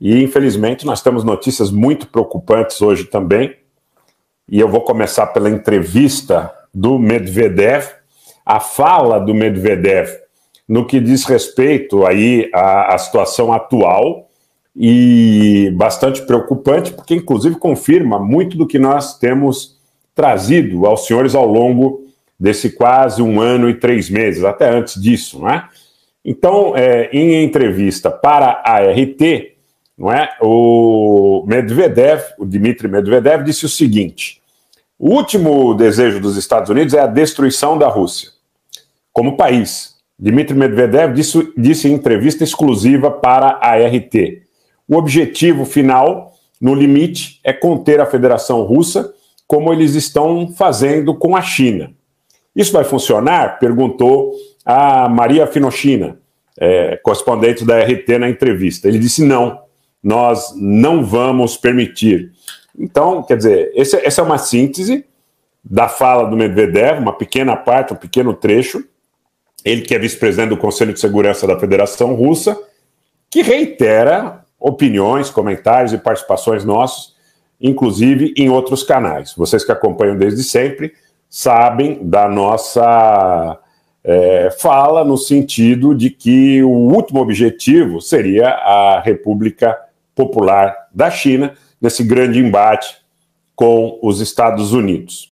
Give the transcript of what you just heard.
E, infelizmente, nós temos notícias muito preocupantes hoje também. E eu vou começar pela entrevista do Medvedev, a fala do Medvedev no que diz respeito aí à, à situação atual e bastante preocupante, porque inclusive confirma muito do que nós temos trazido aos senhores ao longo desse quase um ano e três meses, até antes disso, não é? Então, é, em entrevista para a RT, não é? O Medvedev, o Dmitry Medvedev, disse o seguinte: o último desejo dos Estados Unidos é a destruição da Rússia como país. Dmitry Medvedev disse, disse em entrevista exclusiva para a RT: o objetivo final, no limite, é conter a Federação Russa, como eles estão fazendo com a China. Isso vai funcionar? Perguntou a Maria Finochina, é, correspondente da RT, na entrevista. Ele disse não nós não vamos permitir. Então, quer dizer, esse, é, essa é uma síntese da fala do Medvedev, uma pequena parte, um pequeno trecho. Ele que é vice-presidente do Conselho de Segurança da Federação Russa, que reitera opiniões, comentários e participações nossos, inclusive em outros canais. Vocês que acompanham desde sempre sabem da nossa é, fala no sentido de que o último objetivo seria a República Popular da China nesse grande embate com os Estados Unidos.